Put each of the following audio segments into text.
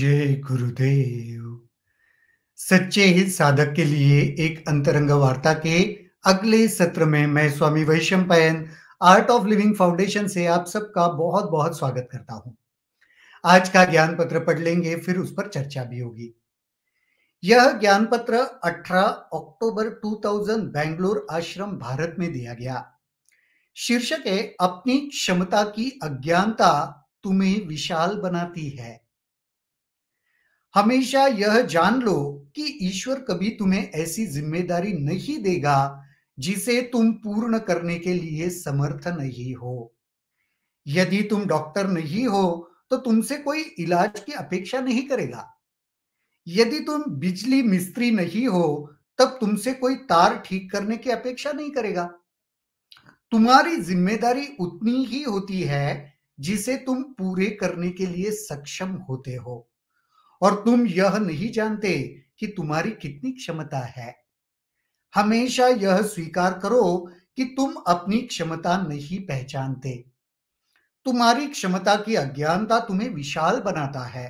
जय गुरुदेव सच्चे हित साधक के लिए एक अंतरंग वार्ता के अगले सत्र में मैं Swami Vaishampayan art of living foundation से आप सबका बहुत बहुत स्वागत करता हूं आज का ज्ञान पत्र पढ़ लेंगे फिर उस पर चर्चा भी होगी यह ज्ञान पत्र 18 अक्टूबर 2000 बेंगलोर आश्रम भारत में दिया गया शीर्षक है अपनी क्षमता की अज्ञानता तुम्हें विशाल बनाती है हमेशा यह जान लो कि ईश्वर कभी तुम्हें ऐसी जिम्मेदारी नहीं देगा जिसे तुम पूर्ण करने के लिए समर्थ नहीं हो यदि तुम डॉक्टर नहीं हो तो तुमसे कोई इलाज की अपेक्षा नहीं करेगा यदि तुम बिजली मिस्त्री नहीं हो तब तुमसे कोई तार ठीक करने की अपेक्षा नहीं करेगा तुम्हारी जिम्मेदारी उतनी ही होती है जिसे तुम पूरे करने के लिए सक्षम होते हो और तुम यह नहीं जानते कि तुम्हारी कितनी क्षमता है हमेशा यह स्वीकार करो कि तुम अपनी क्षमता नहीं पहचानते तुम्हारी क्षमता की अज्ञानता तुम्हें विशाल बनाता है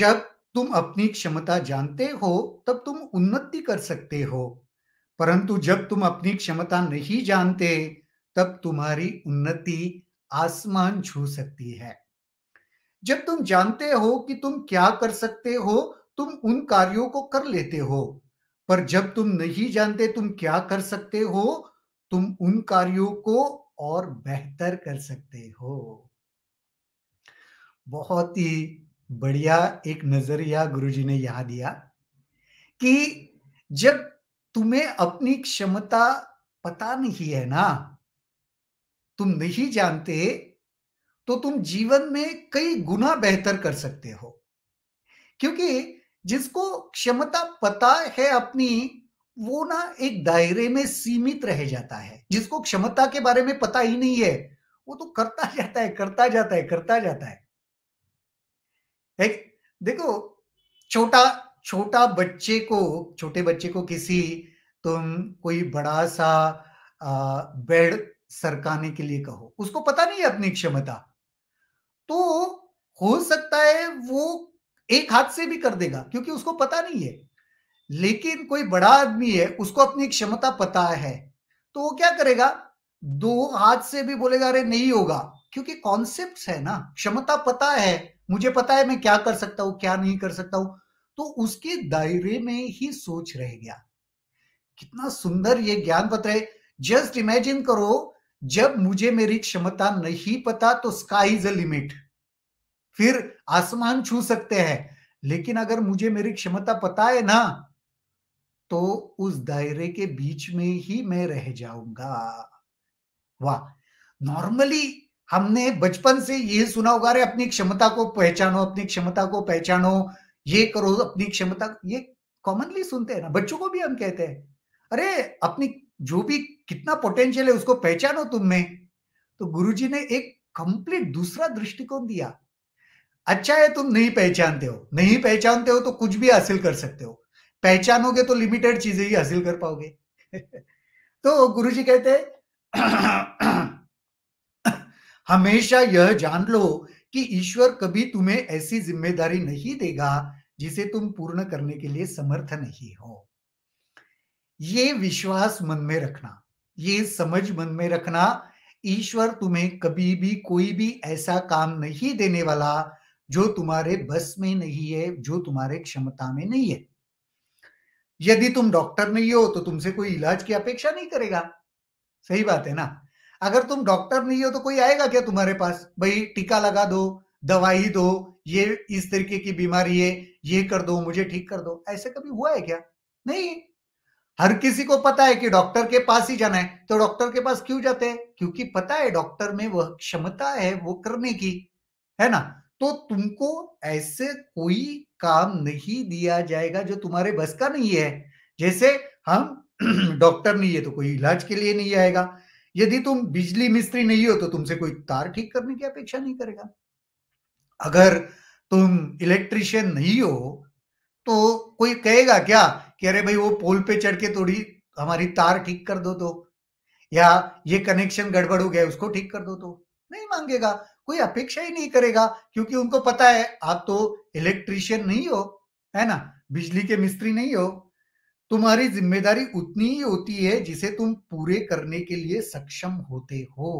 जब तुम अपनी क्षमता जानते हो तब तुम उन्नति कर सकते हो परंतु जब तुम अपनी क्षमता नहीं जानते तब तुम्हारी उन्नति आसमान छू सकती है जब तुम जानते हो कि तुम क्या कर सकते हो तुम उन कार्यों को कर लेते हो पर जब तुम नहीं जानते तुम क्या कर सकते हो तुम उन कार्यों को और बेहतर कर सकते हो बहुत ही बढ़िया एक नजरिया गुरुजी ने यहां दिया कि जब तुम्हें अपनी क्षमता पता नहीं है ना तुम नहीं जानते तो तुम जीवन में कई गुना बेहतर कर सकते हो क्योंकि जिसको क्षमता पता है अपनी वो ना एक दायरे में सीमित रह जाता है जिसको क्षमता के बारे में पता ही नहीं है वो तो करता जाता है करता जाता है करता जाता है एक देखो छोटा छोटा बच्चे को छोटे बच्चे को किसी तुम कोई बड़ा सा बेड सरकाने के लिए कहो उसको पता नहीं है अपनी क्षमता तो हो सकता है वो एक हाथ से भी कर देगा क्योंकि उसको पता नहीं है लेकिन कोई बड़ा आदमी है उसको अपनी क्षमता पता है तो वो क्या करेगा दो हाथ से भी बोलेगा अरे नहीं होगा क्योंकि कॉन्सेप्ट है ना क्षमता पता है मुझे पता है मैं क्या कर सकता हूं क्या नहीं कर सकता हूं तो उसके दायरे में ही सोच रह गया कितना सुंदर ये ज्ञान पत्र है जस्ट इमेजिन करो जब मुझे मेरी क्षमता नहीं पता तो स्काई इज अ लिमिट फिर आसमान छू सकते हैं लेकिन अगर मुझे मेरी क्षमता पता है ना तो उस दायरे के बीच में ही मैं रह जाऊंगा वाह नॉर्मली हमने बचपन से ये सुना होगा अरे अपनी क्षमता को पहचानो अपनी क्षमता को पहचानो ये करो अपनी क्षमता ये कॉमनली सुनते हैं ना बच्चों को भी हम कहते हैं अरे अपनी जो भी कितना पोटेंशियल है उसको पहचानो तुम में तो गुरुजी ने एक कंप्लीट दूसरा दृष्टिकोण दिया अच्छा है तुम नहीं पहचानते हो नहीं पहचानते हो तो कुछ भी हासिल कर सकते हो पहचानोगे तो लिमिटेड चीजें ही हासिल कर पाओगे तो गुरु जी कहते हमेशा यह जान लो कि ईश्वर कभी तुम्हें ऐसी जिम्मेदारी नहीं देगा जिसे तुम पूर्ण करने के लिए समर्थ नहीं हो ये विश्वास मन में रखना ये समझ मन में रखना ईश्वर तुम्हें कभी भी कोई भी ऐसा काम नहीं देने वाला जो तुम्हारे बस में नहीं है जो तुम्हारे क्षमता में नहीं है यदि तुम डॉक्टर नहीं हो तो तुमसे कोई इलाज की अपेक्षा नहीं करेगा सही बात है ना अगर तुम डॉक्टर नहीं हो तो कोई आएगा क्या तुम्हारे पास भाई टीका लगा दो दवाई दो ये इस तरीके की बीमारी है ये कर दो मुझे ठीक कर दो ऐसे कभी हुआ है क्या नहीं हर किसी को पता है कि डॉक्टर के पास ही जाना है तो डॉक्टर के पास क्यों जाते हैं क्योंकि पता है डॉक्टर में वह क्षमता है वो करने की है ना तो तुमको ऐसे कोई काम नहीं दिया जाएगा जो तुम्हारे बस का नहीं है जैसे हम डॉक्टर नहीं है तो कोई इलाज के लिए नहीं आएगा यदि तुम बिजली मिस्त्री नहीं हो तो तुमसे कोई तार ठीक करने की अपेक्षा नहीं करेगा अगर तुम इलेक्ट्रिशियन नहीं हो तो कोई कहेगा क्या कि अरे भाई वो पोल पे चढ़ के थोड़ी हमारी तार ठीक कर दो तो या ये कनेक्शन गड़बड़ हो गया उसको ठीक कर दो तो नहीं मांगेगा कोई अपेक्षा ही नहीं करेगा क्योंकि उनको पता है आप तो इलेक्ट्रिशियन नहीं हो है ना बिजली के मिस्त्री नहीं हो तुम्हारी जिम्मेदारी उतनी ही होती है जिसे तुम पूरे करने के लिए सक्षम होते हो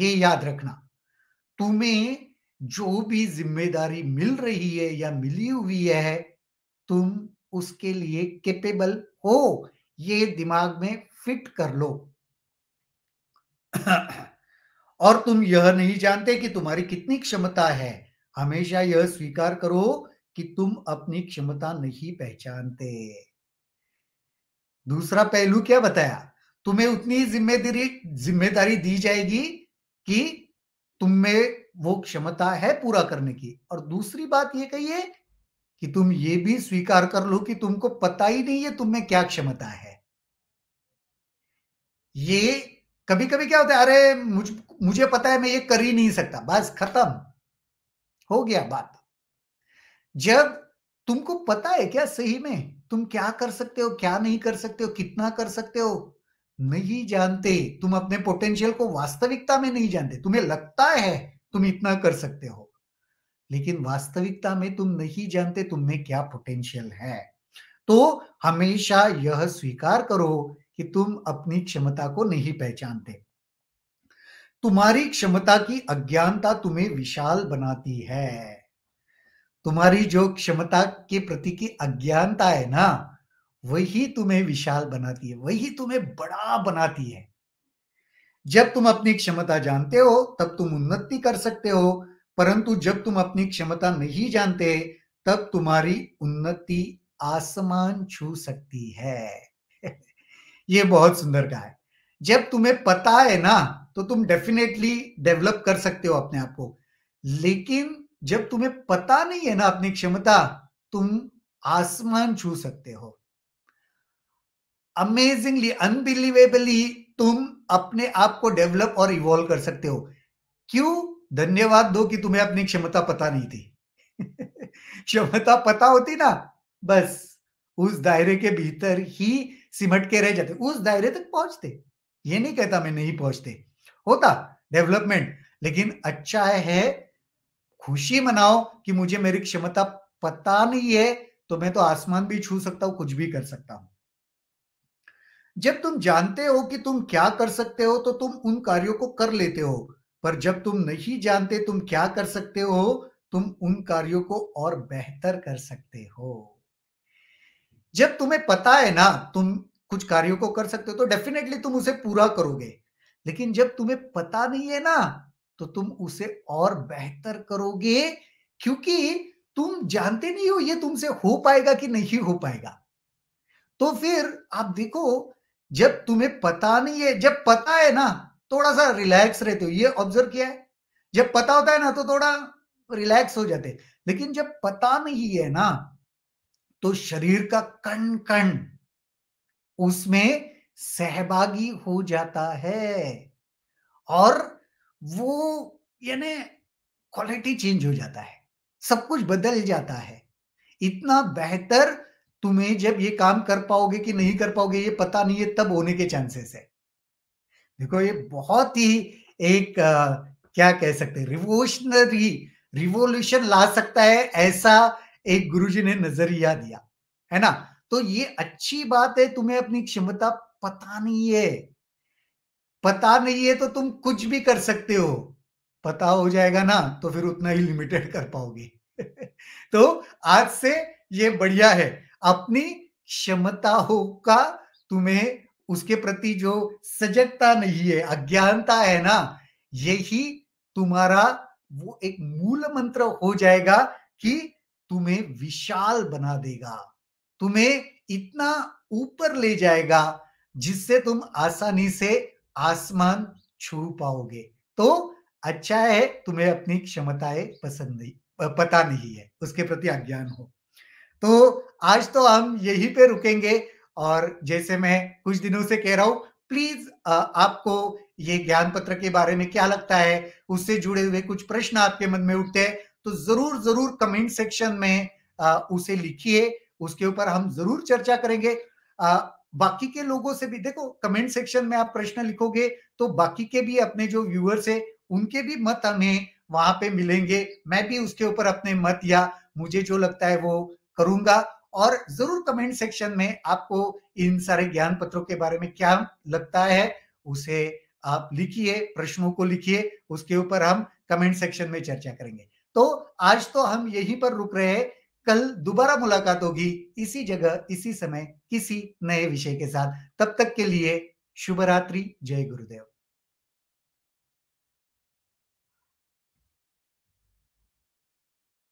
ये याद रखना तुम्हें जो भी जिम्मेदारी मिल रही है या मिली हुई है तुम उसके लिए केपेबल हो ये दिमाग में फिट कर लो और तुम यह नहीं जानते कि तुम्हारी कितनी क्षमता है हमेशा यह स्वीकार करो कि तुम अपनी क्षमता नहीं पहचानते दूसरा पहलू क्या बताया तुम्हें उतनी जिम्मेदारी जिम्मेदारी दी जाएगी कि तुम में वो क्षमता है पूरा करने की और दूसरी बात ये कही है कि तुम ये भी स्वीकार कर लो कि तुमको पता ही नहीं है तुम में क्या क्षमता है ये कभी कभी क्या होता है अरे मुझ मुझे पता है मैं ये कर ही नहीं सकता बस खत्म हो गया बात जब तुमको पता है क्या सही में तुम क्या कर सकते हो क्या नहीं कर सकते हो कितना कर सकते हो नहीं जानते तुम अपने पोटेंशियल को वास्तविकता में नहीं जानते तुम्हें लगता है तुम इतना कर सकते हो लेकिन वास्तविकता में तुम नहीं जानते तुम में क्या पोटेंशियल है तो हमेशा यह स्वीकार करो कि तुम अपनी क्षमता को नहीं पहचानते तुम्हारी क्षमता की अज्ञानता तुम्हें विशाल बनाती है तुम्हारी जो क्षमता के प्रति की अज्ञानता है ना वही तुम्हें विशाल बनाती है वही तुम्हें बड़ा बनाती है जब तुम अपनी क्षमता जानते हो तब तुम उन्नति कर सकते हो परंतु जब तुम अपनी क्षमता नहीं जानते तब तुम्हारी उन्नति आसमान छू सकती है ये बहुत सुंदर कहा है जब तुम्हें पता है ना तो तुम डेफिनेटली डेवलप कर सकते हो अपने आप को लेकिन जब तुम्हें पता नहीं है ना अपनी क्षमता तुम आसमान छू सकते हो अमेजिंगली अनबिलीवेबली तुम अपने आप को डेवलप और इवॉल्व कर सकते हो क्यों धन्यवाद दो कि तुम्हें अपनी क्षमता पता नहीं थी क्षमता पता होती ना बस उस दायरे के भीतर ही सिमट के रह जाते उस दायरे तक पहुंचते ये नहीं कहता मैं नहीं पहुंचते होता डेवलपमेंट लेकिन अच्छा है खुशी मनाओ कि मुझे मेरी क्षमता पता नहीं है तो मैं तो आसमान भी छू सकता हूं कुछ भी कर सकता हूं जब तुम जानते हो कि तुम क्या कर सकते हो तो तुम उन कार्यों को कर लेते हो पर जब तुम नहीं जानते तुम क्या कर सकते हो तुम उन कार्यों को और बेहतर कर सकते हो जब तुम्हें पता है ना तुम कुछ कार्यों को कर सकते हो तो डेफिनेटली तुम उसे पूरा करोगे लेकिन जब तुम्हें पता नहीं है ना तो तुम उसे और बेहतर करोगे क्योंकि तुम जानते नहीं हो ये तुमसे हो पाएगा कि नहीं हो पाएगा तो फिर आप देखो जब तुम्हें पता नहीं है जब पता है ना थोड़ा सा रिलैक्स रहते हो ये ऑब्जर्व किया है जब पता होता है ना तो थोड़ा रिलैक्स हो जाते लेकिन जब पता नहीं है ना तो शरीर का कण कण उसमें सहभागी हो जाता है और वो यानी क्वालिटी चेंज हो जाता है सब कुछ बदल जाता है इतना बेहतर तुम्हें जब ये काम कर पाओगे कि नहीं कर पाओगे ये पता नहीं है तब होने के चांसेस है देखो ये बहुत ही एक आ, क्या कह सकते हैं रिवोशनरी रिवोल्यूशन ला सकता है ऐसा एक गुरुजी ने नजरिया दिया है ना तो ये अच्छी बात है तुम्हें अपनी क्षमता पता नहीं है पता नहीं है तो तुम कुछ भी कर सकते हो पता हो जाएगा ना तो फिर उतना ही लिमिटेड कर पाओगे तो आज से ये बढ़िया है अपनी क्षमताओं का तुम्हें उसके प्रति जो सजगता नहीं है अज्ञानता है ना यही तुम्हारा वो एक मूल मंत्र हो जाएगा कि तुम्हें विशाल बना देगा तुम्हें इतना ऊपर ले जाएगा जिससे तुम आसानी से आसमान छू पाओगे तो अच्छा है तुम्हें अपनी क्षमताएं पसंद नहीं पता नहीं है उसके प्रति अज्ञान हो तो आज तो हम यही पे रुकेंगे और जैसे मैं कुछ दिनों से कह रहा हूं प्लीज आपको ये ज्ञान पत्र के बारे में क्या लगता है उससे जुड़े हुए कुछ प्रश्न आपके मन में उठते हैं तो जरूर जरूर कमेंट सेक्शन में आ, उसे लिखिए उसके ऊपर हम जरूर चर्चा करेंगे आ, बाकी के लोगों से भी देखो कमेंट सेक्शन में आप प्रश्न लिखोगे तो बाकी के भी अपने जो व्यूअर्स है उनके भी मत हमें वहां पे मिलेंगे मैं भी उसके ऊपर अपने मत या मुझे जो लगता है वो करूंगा और जरूर कमेंट सेक्शन में आपको इन सारे ज्ञान पत्रों के बारे में क्या लगता है उसे आप लिखिए प्रश्नों को लिखिए उसके ऊपर हम कमेंट सेक्शन में चर्चा करेंगे तो आज तो हम यहीं पर रुक रहे हैं कल दोबारा मुलाकात होगी इसी जगह इसी समय किसी नए विषय के साथ तब तक के लिए शुभ रात्रि जय गुरुदेव